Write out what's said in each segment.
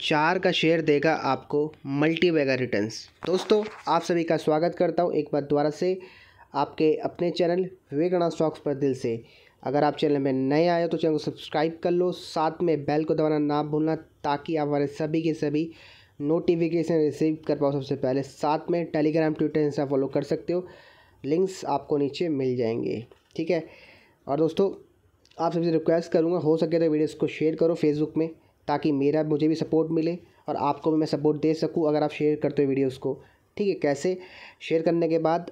चार का शेयर देगा आपको मल्टी वेगा रिटर्न्स दोस्तों आप सभी का स्वागत करता हूँ एक बार दोबारा से आपके अपने चैनल विवेकना स्टॉक्स पर दिल से अगर आप चैनल में नए आए हो तो चैनल को सब्सक्राइब कर लो साथ में बेल को दबाना ना भूलना ताकि आप हमारे सभी के सभी नोटिफिकेशन रिसीव कर पाओ सबसे पहले साथ में टेलीग्राम ट्विटर इंस्टा फॉलो कर सकते हो लिंक्स आपको नीचे मिल जाएंगे ठीक है और दोस्तों आप सबसे रिक्वेस्ट करूँगा हो सके तो वीडियोस को शेयर करो फेसबुक में ताकि मेरा मुझे भी सपोर्ट मिले और आपको भी मैं सपोर्ट दे सकूँ अगर आप शेयर करते हो वीडियोस को ठीक है कैसे शेयर करने के बाद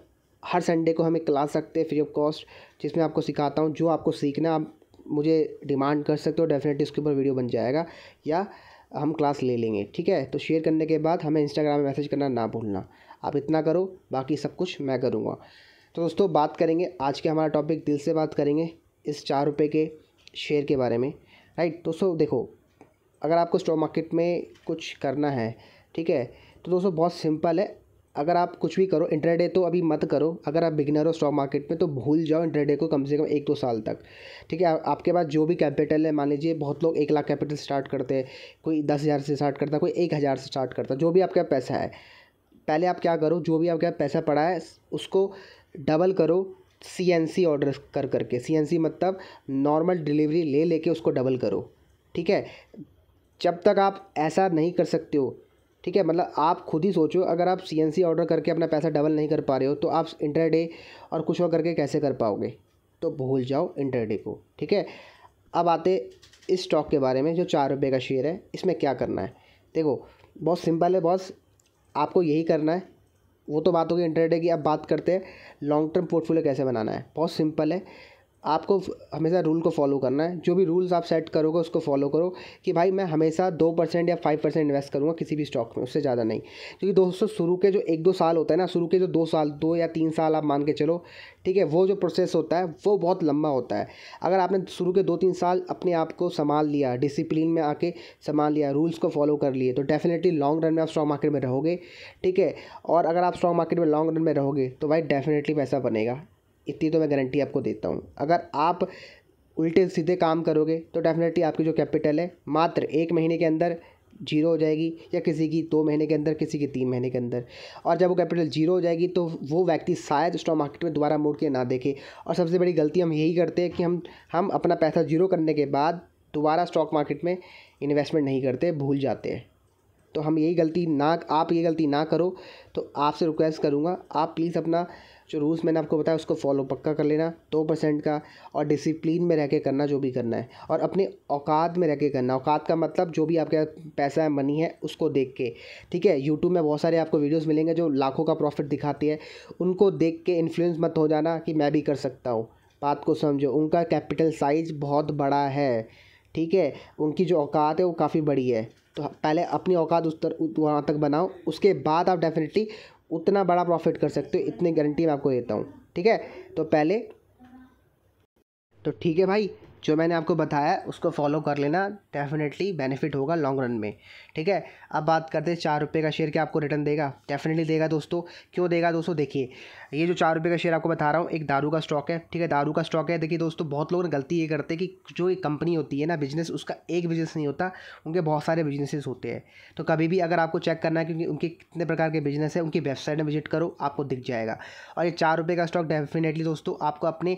हर संडे को हम एक क्लास रखते हैं फ्री ऑफ कॉस्ट जिसमें आपको सिखाता हूँ जो आपको सीखना आप मुझे डिमांड कर सकते हो डेफिनेटली उसके ऊपर वीडियो बन जाएगा या हम क्लास ले लेंगे ठीक है तो शेयर करने के बाद हमें इंस्टाग्राम में मैसेज करना ना भूलना आप इतना करो बाकी सब कुछ मैं करूँगा तो दोस्तों बात करेंगे आज के हमारा टॉपिक दिल से बात करेंगे इस चार रुपये के शेयर के बारे में राइट दोस्तों देखो अगर आपको स्टॉक मार्केट में कुछ करना है ठीक है तो दोस्तों बहुत सिंपल है अगर आप कुछ भी करो इंटरडे तो अभी मत करो अगर आप बिगिनर हो स्टॉक मार्केट में तो भूल जाओ इंटरडे को कम से कम एक दो साल तक ठीक है आपके पास जो भी कैपिटल है मान लीजिए बहुत लोग एक लाख कैपिटल स्टार्ट करते हैं कोई दस हज़ार से स्टार्ट करता है कोई एक हज़ार से स्टार्ट करता है जो भी आपका पैसा है पहले आप क्या करो जो भी आपके पैसा पड़ा है उसको डबल करो सी एन सी ऑर्डर कर करके सी एन सी मतलब नॉर्मल डिलीवरी ले लेके उसको डबल करो ठीक है जब तक आप ऐसा नहीं कर सकते हो ठीक है मतलब आप खुद ही सोचो अगर आप सी ऑर्डर करके अपना पैसा डबल नहीं कर पा रहे हो तो आप इंटरडे और कुछ और करके कैसे कर पाओगे तो भूल जाओ इंटरडे को ठीक है अब आते इस स्टॉक के बारे में जो चार रुपये का शेयर है इसमें क्या करना है देखो बहुत सिंपल है बॉस आपको यही करना है वो तो बात होगी इंटरडे की अब बात करते हैं लॉन्ग टर्म पोर्टफोलियो कैसे बनाना है बहुत सिंपल है आपको हमेशा रूल को फॉलो करना है जो भी रूल्स आप सेट करोगे उसको फॉलो करो कि भाई मैं हमेशा दो परसेंट या फाइव परसेंट इन्वेस्ट करूँगा किसी भी स्टॉक में उससे ज़्यादा नहीं क्योंकि दोस्तों शुरू के जो एक दो साल होता है ना शुरू के जो दो साल दो या तीन साल आप मान के चलो ठीक है वो जो प्रोसेस होता है वो बहुत लंबा होता है अगर आपने शुरू के दो तीन साल अपने आप को संभाल लिया डिसिप्लिन में आके संभाल लिया रूल्स को फॉलो कर लिए तो डेफिनेटली लॉन्ग रन में आप स्टॉक मार्केट में रहोगे ठीक है और अगर आप स्टॉक मार्केट में लॉन्ग रन में रहोगे तो भाई डेफिनेटली पैसा बनेगा इतनी तो मैं गारंटी आपको देता हूँ अगर आप उल्टे सीधे काम करोगे तो डेफिनेटली आपकी जो कैपिटल है मात्र एक महीने के अंदर जीरो हो जाएगी या किसी की दो महीने के अंदर किसी की तीन महीने के अंदर और जब वो कैपिटल जीरो हो जाएगी तो वो व्यक्ति शायद स्टॉक मार्केट में दोबारा मोड़ के ना देखे और सबसे बड़ी गलती हम यही करते हैं कि हम हम अपना पैसा जीरो करने के बाद दोबारा स्टॉक मार्केट में इन्वेस्टमेंट नहीं करते भूल जाते हैं तो हम यही गलती ना आप ये गलती ना करो तो आपसे रिक्वेस्ट करूँगा आप प्लीज़ अपना जो रूल्स मैंने आपको बताया उसको फॉलो पक्का कर लेना दो परसेंट का और डिसिप्लिन में रह के करना जो भी करना है और अपने औकात में रह के करना औकात का मतलब जो भी आपके पैसा है मनी है उसको देख के ठीक है यूट्यूब में बहुत सारे आपको वीडियोज़ मिलेंगे जो लाखों का प्रॉफिट दिखाती है उनको देख के इन्फ्लुएंस मत हो जाना कि मैं भी कर सकता हूँ बात को समझो उनका कैपिटल साइज बहुत बड़ा है ठीक है उनकी जो औकात है वो काफ़ी बड़ी है तो पहले अपनी औकात उस तर वहाँ तक बनाओ उसके बाद आप डेफिनेटली उतना बड़ा प्रॉफिट कर सकते हो इतनी गारंटी मैं आपको देता हूँ ठीक है तो पहले तो ठीक है भाई जो मैंने आपको बताया उसको फॉलो कर लेना डेफिनेटली बेनिफिट होगा लॉन्ग रन में ठीक है अब बात करते हैं चार रुपये का शेयर क्या आपको रिटर्न देगा डेफिनेटली देगा दोस्तों क्यों देगा दोस्तों देखिए ये जो चार रुपये का शेयर आपको बता रहा हूँ एक दारू का स्टॉक है ठीक है दारू का स्टॉक है देखिए दोस्तों बहुत लोग गलती ये करते हैं कि जो एक कंपनी होती है ना बिजनेस उसका एक बिजनेस नहीं होता उनके बहुत सारे बिजनेसेस होते हैं तो कभी भी अगर आपको चेक करना है क्योंकि उनके कितने प्रकार के बिजनेस है उनकी वेबसाइट में विजिट करो आपको दिख जाएगा और ये चार रुपये का स्टॉक डेफिनेटली दोस्तों आपको अपने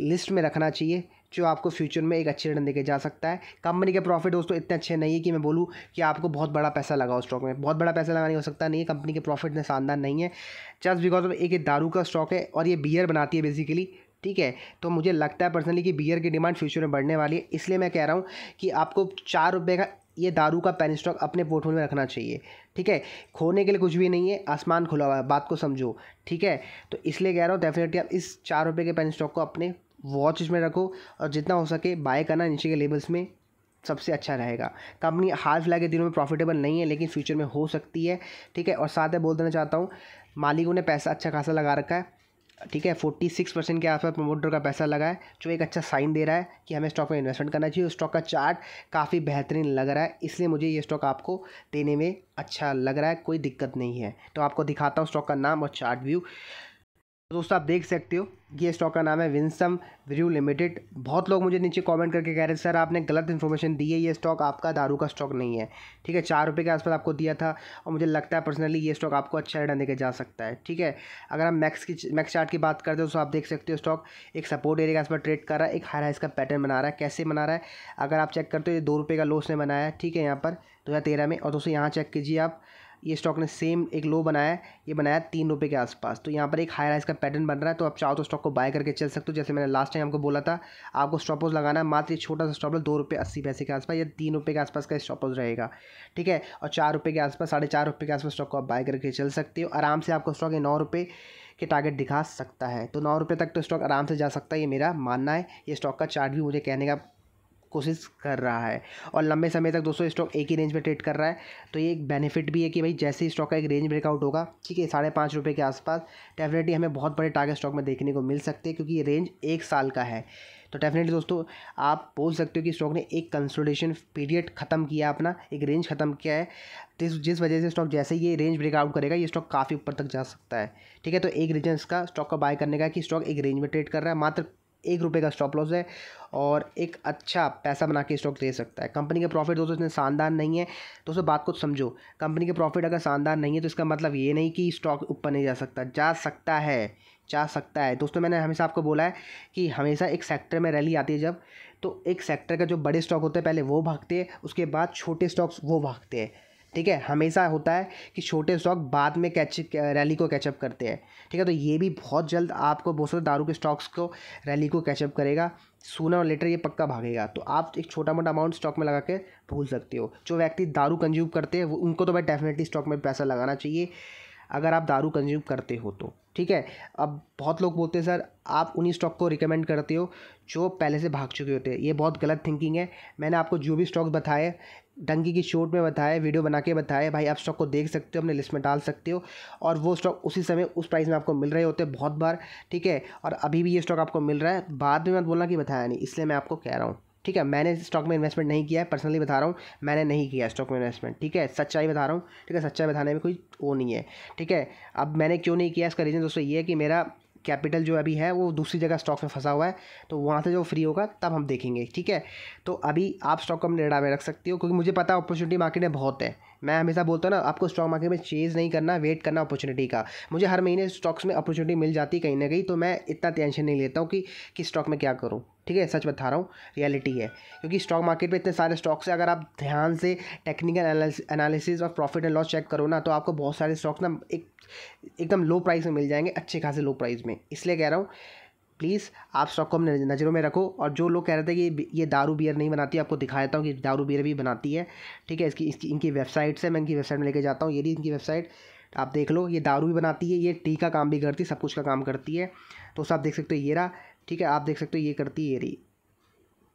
लिस्ट में रखना चाहिए जो आपको फ्यूचर में एक अच्छे रिटर्न देकर जा सकता है कंपनी के प्रॉफिट दोस्तों इतने अच्छे नहीं है कि मैं बोलूँ कि आपको बहुत बड़ा पैसा लगाओ स्टॉक में बहुत बड़ा पैसा लगाने हो सकता नहीं है कंपनी के प्रॉफिट इतना शानदार नहीं है जस्ट बिकॉज ऑफ एक दारू का स्टॉक है और ये बियर बनाती है बेसिकली ठीक है तो मुझे लगता है पर्सनली कि बियर की डिमांड फ्यूचर में बढ़ने वाली है इसलिए मैं कह रहा हूँ कि आपको चार रुपये का ये दारू का पेन स्टॉक अपने पोर्टफोलियो में रखना चाहिए ठीक है खोने के लिए कुछ भी नहीं है आसमान खुला हुआ है बात को समझो ठीक है तो इसलिए कह रहा हूँ डेफिनेटली आप इस चार रुपये के पेन स्टॉक को अपने वॉच इसमें रखो और जितना हो सके बाय करना नीचे के लेबल्स में सबसे अच्छा रहेगा कंपनी हाल फिलहाल के दिनों में प्रॉफिटेबल नहीं है लेकिन फ्यूचर में हो सकती है ठीक है और साथ में बोल देना चाहता हूँ मालिकों ने पैसा अच्छा खासा लगा रखा है ठीक है फोर्टी सिक्स परसेंट के आसपास प्रमोटर का पैसा लगा है जो एक अच्छा साइन दे रहा है कि हमें स्टॉक में इन्वेस्टमेंट करना चाहिए स्टॉक का चार्ट काफ़ी बेहतरीन लग रहा है इसलिए मुझे ये स्टॉक आपको देने में अच्छा लग रहा है कोई दिक्कत नहीं है तो आपको दिखाता हूँ स्टॉक का नाम और चार्ट व्यू दोस्तों आप देख सकते हो ये स्टॉक का नाम है विंसम व्यू लिमिटेड बहुत लोग मुझे नीचे कमेंट करके कह रहे हैं सर आपने गलत इन्फॉर्मेशन दी है ये स्टॉक आपका दारू का स्टॉक नहीं है ठीक है चार रुपये के आसपास आपको दिया था और मुझे लगता है पर्सनली ये स्टॉक आपको अच्छा रिटर्न देकर जा सकता है ठीक है अगर हम मैक्स की मैक्स चार्ट की बात करते हो तो आप देख सकते हो स्टॉक एक सपोर्ट एरिया के आसपास ट्रेड कर रहा है एक हाई हाइस का पैटर्न बना रहा है कैसे बना रहा है अगर आप चेक करते हो ये दो रुपये का लोस ने बनाया है ठीक है यहाँ पर दो हज़ार तेरह में और दोस्तों यहाँ चेक कीजिए आप ये स्टॉक ने सेम एक लो बनाया ये बनाया तीन रुपये के आसपास तो यहाँ पर एक हाई राइज का पैटर्न बन रहा है तो आप चाहो तो स्टॉक को बाय करके चल सकते हो जैसे मैंने लास्ट टाइम आपको बोला था आपको स्टॉपॉज लगाना मात्र छोटा सा स्टॉप दो रुपये अस्सी पैसे के आसपास या तीन रुपये के आसपास का स्टॉपोज रहेगा ठीक है और चार रुपये के आसपास साढ़े चार रुपये के आसपास स्टॉक को आप बाय करके चल सकते हो आराम से आपको स्टॉक ये नौ रुपये के टारगेट दिखा सकता है तो नौ रुपये तक तो स्टॉक आराम से जा सकता है ये मेरा मानना है ये स्टॉक का चार्ट भी मुझे कहने का कोशिश कर रहा है और लंबे समय तक दोस्तों स्टॉक एक ही रेंज में ट्रेड कर रहा है तो ये एक बेनिफिट भी है कि भाई जैसे ही स्टॉक का एक रेंज ब्रेकआउट होगा ठीक है साढ़े पाँच रुपये के आसपास डेफिनेटली हमें बहुत बड़े टारगेट स्टॉक में देखने को मिल सकते हैं क्योंकि ये रेंज एक साल का है तो डेफिनेटली दोस्तों आप बोल सकते हो कि स्टॉक ने एक कंसोलिडेशन पीरियड ख़त्म किया अपना एक रेंज ख़त्म किया है जिस जिस वजह से स्टॉक जैसे ये रेंज ब्रेकआउट करेगा ये स्टॉक काफ़ी ऊपर तक जा सकता है ठीक है तो एक रीजन इसका स्टॉक का बाय करने का कि स्टॉक एक रेंज में ट्रेड कर रहा है मात्र एक रुपये का स्टॉप लॉस है और एक अच्छा पैसा बना के स्टॉक ले सकता है कंपनी का प्रॉफिट दोस्तों इतने शानदार नहीं है दोस्तों बात को समझो कंपनी के प्रॉफिट अगर शानदार नहीं है तो इसका मतलब ये नहीं कि स्टॉक ऊपर नहीं जा सकता जा सकता है जा सकता है दोस्तों मैंने हमेशा आपको बोला है कि हमेशा एक सेक्टर में रैली आती है जब तो एक सेक्टर का जो बड़े स्टॉक होते हैं पहले वो भागते हैं उसके बाद छोटे स्टॉक्स वो भागते हैं ठीक है हमेशा होता है कि छोटे स्टॉक बाद में कैच रैली को कैचअप करते हैं ठीक है तो ये भी बहुत जल्द आपको बहुत सारे दारू के स्टॉक्स को रैली को कैचअप करेगा सोना और लेटर ये पक्का भागेगा तो आप एक छोटा मोटा अमाउंट स्टॉक में लगा के भूल सकते हो जो व्यक्ति दारू कंज्यूम करते हैं उनको तो भाई डेफिनेटली स्टॉक में पैसा लगाना चाहिए अगर आप दारू कंज्यूम करते हो तो ठीक है अब बहुत लोग बोलते हैं सर आप उन्हीं स्टॉक को रिकमेंड करते हो जो पहले से भाग चुके होते हैं ये बहुत गलत थिंकिंग है मैंने आपको जो भी स्टॉक बताए डंकी की शॉट में बताए वीडियो बना के बताए भाई आप स्टॉक को देख सकते हो अपने लिस्ट में डाल सकते हो और वो स्टॉक उसी समय उस प्राइस में आपको मिल रहे होते हैं बहुत बार ठीक है और अभी भी ये स्टॉक आपको मिल रहा है बाद में मत बोलना कि बताया नहीं इसलिए मैं आपको कह रहा हूँ ठीक है मैंने स्टॉक में इन्वेस्टमेंट नहीं किया है पर्सनली बता रहा हूँ मैंने नहीं किया स्टॉक में इन्वेस्टमेंट ठीक है सच्चाई बता रहा हूँ ठीक है सच्चाई बताने में कोई वो नहीं है ठीक है अब मैंने क्यों नहीं किया इसका रीज़न दोस्तों ये है कि मेरा कैपिटल जो अभी है वो दूसरी जगह स्टॉक में फंसा हुआ है तो वहाँ से जो फ्री होगा तब हम देखेंगे ठीक है तो अभी आप स्टॉक को अपने रेडा में रख सकती हो क्योंकि मुझे पता है अपॉर्चुनिटी मार्केट में बहुत है मैं हमेशा बोलता हूँ ना आपको स्टॉक मार्केट में चेज़ नहीं करना वेट करना अपॉर्चुनिटी का मुझे हर महीने स्टॉक्स में अपॉर्चुनिटी मिल जाती कहीं ना कहीं तो मैं इतना टेंशन नहीं लेता हूँ कि कि स्टॉक में क्या करूँ ठीक है सच बता रहा हूँ रियलिटी है क्योंकि स्टॉक मार्केट में इतने सारे स्टॉक्स हैं अगर आप ध्यान से टेक्निकल एनालिसिस और प्रॉफिट एंड लॉस चेक करो ना तो आपको बहुत सारे स्टॉक्स ना एक एकदम लो प्राइस में मिल जाएंगे अच्छे खासे लो प्राइस में इसलिए कह रहा हूँ प्लीज़ आप स्टॉक को अपने नज़रों में रखो और जो लोग कह रहे थे कि ये दारू बियर नहीं बनाती आपको दिखा देता हूँ कि दारू बियर भी बनाती है ठीक है इसकी इसकी इनकी वेबसाइट से मैं इनकी वेबसाइट में लेके जाता हूँ ये भी इनकी वेबसाइट आप देख लो ये दारू भी बनाती है ये टी का काम भी करती है सब कुछ का काम करती है तो सब देख सकते हो ये रहा ठीक है आप देख सकते हो ये करती है ये रही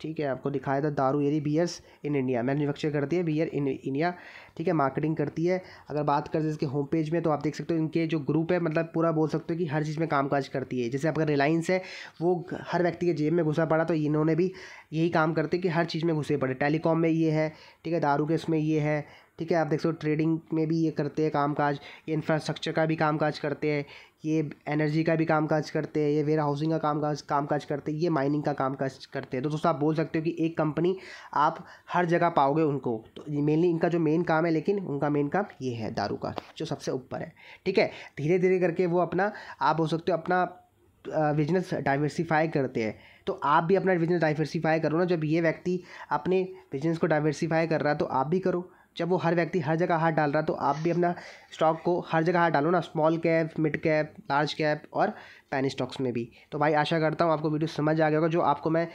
ठीक है आपको दिखाया था दारू एरी बियर्स इन इंडिया मैन्युफैक्चर करती है बियर इन इंडिया ठीक है मार्केटिंग करती है अगर बात करते इसके होम पेज में तो आप देख सकते हो इनके जो ग्रुप है मतलब पूरा बोल सकते हो कि हर चीज़ में कामकाज करती है जैसे आपका रिलायंस है वो हर व्यक्ति के जेब में घुसा पड़ा तो इन्होंने भी यही काम करते कि हर चीज़ में घुसे पड़े टेलीकॉम में ये है ठीक है दारू के इसमें ये है ठीक है आप देख सकते हो ट्रेडिंग में भी ये करते हैं काम काज ये इंफ्रास्ट्रक्चर का भी काम काज करते हैं ये एनर्जी का भी काम काज करते हैं ये वेयर हाउसिंग का काम काज काम काज करते हैं ये माइनिंग का काम काज करते हैं तो दोस्तों आप बोल सकते हो कि एक कंपनी आप हर जगह पाओगे उनको तो मेनली इनका जो मेन काम है लेकिन उनका मेन काम ये है दारू का जो सबसे ऊपर है ठीक है धीरे धीरे करके वो अपना आप हो सकते हो अपना बिजनेस डाइवर्सीफाई करते हैं तो आप भी अपना बिजनेस डाइवर्सीफाई करो ना जब ये व्यक्ति अपने बिजनेस को डाइवर्सीफाई कर रहा है तो आप भी करो जब वो हर व्यक्ति हर जगह हाथ डाल रहा तो आप भी अपना स्टॉक को हर जगह हाथ डालो ना small cap mid cap large cap और पैनी स्टॉक्स में भी तो भाई आशा करता हूँ आपको वीडियो समझ आ गया होगा जो आपको मैं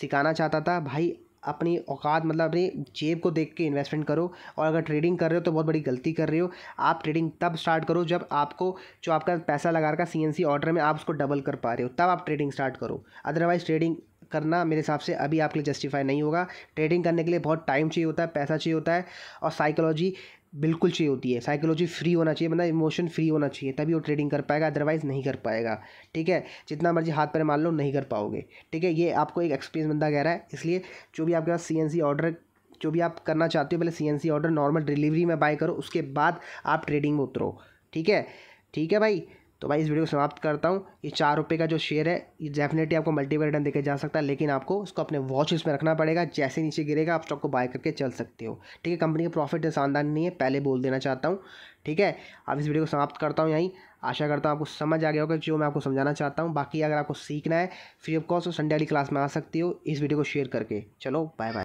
सिखाना चाहता था भाई अपनी औकात मतलब अपनी जेब को देख के इन्वेस्टमेंट करो और अगर ट्रेडिंग कर रहे हो तो बहुत बड़ी गलती कर रहे हो आप ट्रेडिंग तब स्टार्ट करो जब आपको जो आपका पैसा लगा रखा सी ऑर्डर में आप उसको डबल कर पा रहे हो तब आप ट्रेडिंग स्टार्ट करो अदरवाइज़ ट्रेडिंग करना मेरे हिसाब से अभी आपके लिए जस्टिफाई नहीं होगा ट्रेडिंग करने के लिए बहुत टाइम चाहिए होता है पैसा चाहिए होता है और साइकोलॉजी बिल्कुल चाहिए होती है साइकोलॉजी फ्री होना चाहिए मतलब इमोशन फ्री होना चाहिए तभी वो ट्रेडिंग कर पाएगा अदरवाइज़ नहीं कर पाएगा ठीक है जितना मर्जी हाथ पर मान लो नहीं कर पाओगे ठीक है ये आपको एक एक्सपीरियंस बंदा कह रहा है इसलिए जो भी आपके पास सी ऑर्डर जो भी आप करना चाहते हो पहले C N C order normal delivery में बाय करो उसके बाद आप ट्रेडिंग में उतरो ठीक है ठीक है भाई तो भाई इस वीडियो को समाप्त करता हूँ ये चार रुपये का जो शेयर है ये डेफिनेटली आपको मल्टीपल रिटर्न देखे जा सकता है लेकिन आपको उसको अपने वॉच लिस्ट में रखना पड़ेगा जैसे नीचे गिरेगा आप स्टॉक को बाय करके चल सकते हो ठीक है कंपनी का प्रॉफिट शानदार नहीं है पहले बोल देना चाहता हूँ ठीक है अब इस वीडियो को समाप्त करता हूँ यहीं आशा करता हूँ आपको समझ आ गया होगा जो मैं आपको समझाना चाहता हूँ बाकी अगर आपको सीखना है फ्री ऑफ कॉस्ट संडे वाली क्लास में आ सकती हो इस वीडियो को शेयर करके चलो बाय बाय